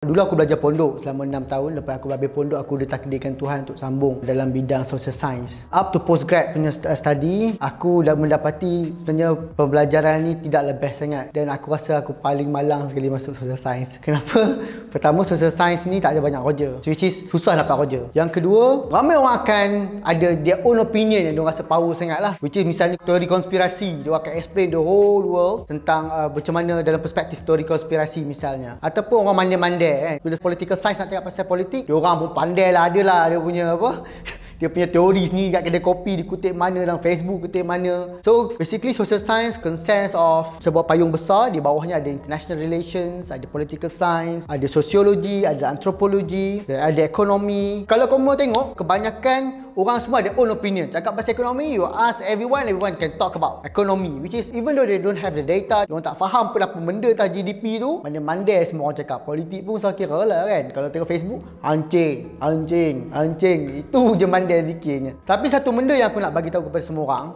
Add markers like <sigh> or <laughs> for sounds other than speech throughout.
Dulu aku belajar pondok selama enam tahun Lepas aku habis pondok aku ditakdirkan Tuhan untuk sambung dalam bidang social science Up to post grad punya study Aku dah mendapati sebenarnya pembelajaran ni tidak lebih sangat Dan aku rasa aku paling malang sekali masuk social science <laughs> Kenapa? Pertama social science ni tak ada banyak kerja Which is susah dapat kerja Yang kedua Ramai orang akan ada their own opinion yang dia rasa power sangat lah Which is misalnya teori konspirasi dia akan explain the whole world Tentang uh, macam mana dalam perspektif teori konspirasi misalnya Ataupun orang mandi-mandi pandai kan. Bila political science nak cakap pasal politik, dia orang pun pandai lah, ada lah dia punya apa. <laughs> dia punya teori sendiri kat kedai kopi dikutip mana dalam Facebook kutip mana. So basically social science consists of sebuah payung besar di bawahnya ada international relations, ada political science, ada sociology, ada anthropology, ada ekonomi. Kalau kamu tengok kebanyakan orang semua ada own opinion cakap pasal ekonomi you ask everyone everyone can talk about economy which is even though they don't have the data orang tak faham pun apa benda tak GDP tu mana mandai semua orang cakap politik pun usah kira lah kan kalau tengok Facebook anjing anjing anjing itu je mandai zikirnya tapi satu benda yang aku nak bagi tahu kepada semua orang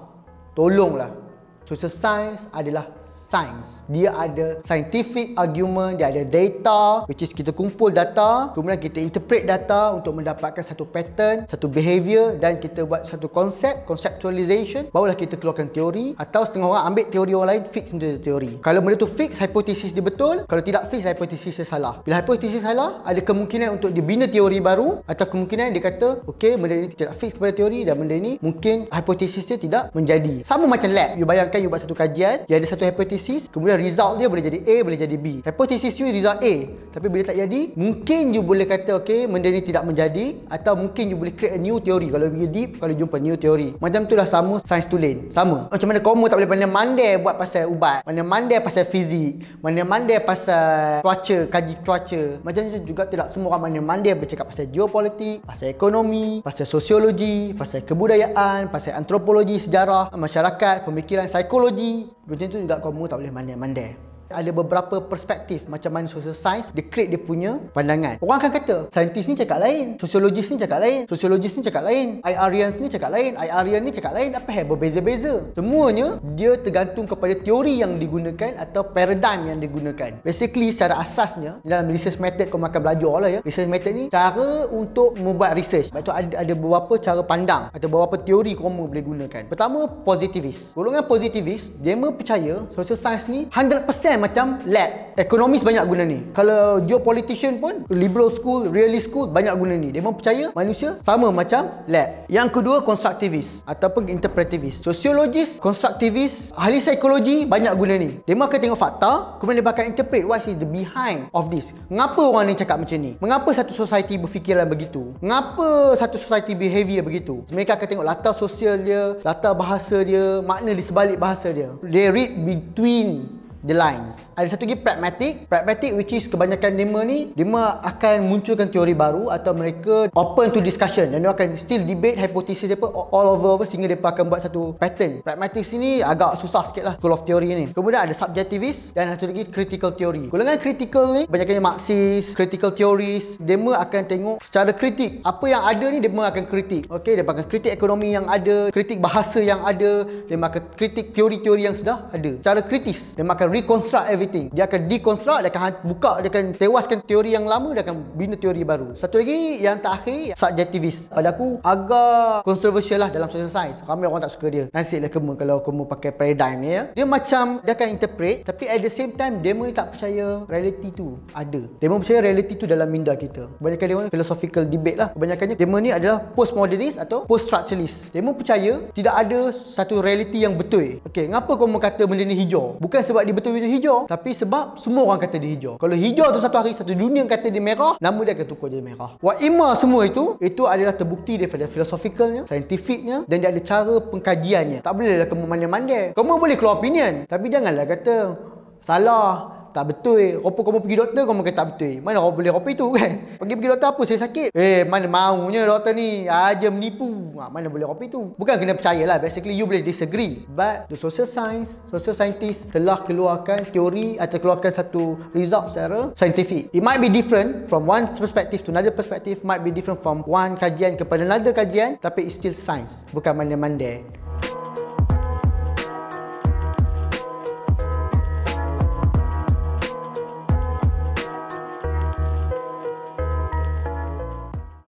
tolonglah social science adalah sains. Dia ada scientific argument, dia ada data which is kita kumpul data, kemudian kita interpret data untuk mendapatkan satu pattern, satu behavior dan kita buat satu konsep, conceptualization barulah kita keluarkan teori atau setengah orang ambil teori orang lain, fix into the teori. Kalau benda tu fix, hipotesis dia betul. Kalau tidak fix, hipotesis dia salah. Bila hipotesis salah, ada kemungkinan untuk dia bina teori baru atau kemungkinan dia kata, ok, benda ni tidak fix kepada teori dan benda ni mungkin hipotesis dia tidak menjadi. Sama macam lab. You bayangkan you buat satu kajian, dia ada satu hipotesis hypothesis kemudian result dia boleh jadi A boleh jadi B hypothesis you result A tapi bila tak jadi, mungkin you boleh kata okey, benda ni tidak menjadi atau mungkin you boleh create a new theory kalau pergi deep, kalau jumpa new theory. Macam itulah sama science tu lain, Sama. Macam mana kamu tak boleh pandai mandai buat pasal ubat? Mana mandai pasal fizik? Mana mandai pasal cuaca, kaji cuaca? Macam tu juga tidak lah. semua orang mana mandai bercakap pasal geopolitik, pasal ekonomi, pasal sosiologi, pasal kebudayaan, pasal antropologi, sejarah, masyarakat, pemikiran, psikologi. Macam tu juga kamu tak boleh mandai-mandai ada beberapa perspektif macam mana social science dia create dia punya pandangan. Orang akan kata, saintis ni cakap lain, sosiologis ni cakap lain, sosiologis ni cakap lain, IRians ni cakap lain, IRian ni cakap lain, apa hal berbeza-beza. Semuanya dia tergantung kepada teori yang digunakan atau paradigm yang digunakan. Basically secara asasnya dalam research method kau makan belajar lah ya. Research method ni cara untuk membuat research. Sebab tu ada, ada beberapa cara pandang atau beberapa teori kau boleh gunakan. Pertama, positivist. Golongan positivist, dia mempercaya social science ni 100% macam lab ekonomis banyak guna ni kalau geopolitician pun liberal school realist school banyak guna ni dia percaya manusia sama macam lab yang kedua konstruktivis ataupun interpretivis sosiologis konstruktivis ahli psikologi banyak guna ni dia akan tengok fakta kemudian dia akan interpret what is the behind of this mengapa orang ni cakap macam ni mengapa satu society berfikiran begitu mengapa satu society behavior begitu mereka akan tengok latar sosial dia latar bahasa dia makna di sebalik bahasa dia they read between the lines. Ada satu lagi pragmatic. Pragmatic which is kebanyakan demo ni, demo akan munculkan teori baru atau mereka open to discussion dan mereka akan still debate hypothesis apa all over over sehingga mereka akan buat satu pattern. Pragmatic sini agak susah sikit lah school of theory ni. Kemudian ada subjectivist dan satu lagi critical theory. Golongan critical ni kebanyakannya Marxist, critical theories. Demo akan tengok secara kritik. Apa yang ada ni demo akan kritik. Okay, dia akan kritik ekonomi yang ada, kritik bahasa yang ada, mereka akan kritik teori-teori yang sudah ada. Secara kritis, mereka akan reconstruct everything dia akan deconstruct dia akan buka dia akan tewaskan teori yang lama dia akan bina teori baru satu lagi yang terakhir subjectivist pada aku agak controversial lah dalam social science ramai orang tak suka dia nasib lah kemu kalau kemu pakai paradigm ni ya dia macam dia akan interpret tapi at the same time dia pun tak percaya reality tu ada dia pun percaya reality tu dalam minda kita kebanyakan dia pun philosophical debate lah kebanyakannya dia ni adalah postmodernist atau poststructuralist dia pun percaya tidak ada satu reality yang betul okey kenapa kau mau kata benda ni hijau bukan sebab dia betul dia hijau tapi sebab semua orang kata dia hijau kalau hijau tu satu hari satu dunia yang kata dia merah nama dia akan tukar jadi merah wa ima semua itu itu adalah terbukti daripada filosofikalnya saintifiknya dan dia ada cara pengkajiannya tak boleh bolehlah kamu mandi-mandi kamu boleh keluar opinion tapi janganlah kata salah tak betul. Eh. Rupa kau pergi doktor kau kata tak betul. Mana kau boleh rupa itu kan? <laughs> Pergi pergi doktor apa saya sakit? Eh, mana maunya doktor ni? Aja menipu. Ha, mana boleh rupa itu? Bukan kena lah. Basically you boleh disagree. But the social science, social scientist telah keluarkan teori atau keluarkan satu result secara scientific. It might be different from one perspective to another perspective might be different from one kajian kepada another kajian tapi it's still science. Bukan mana-mana.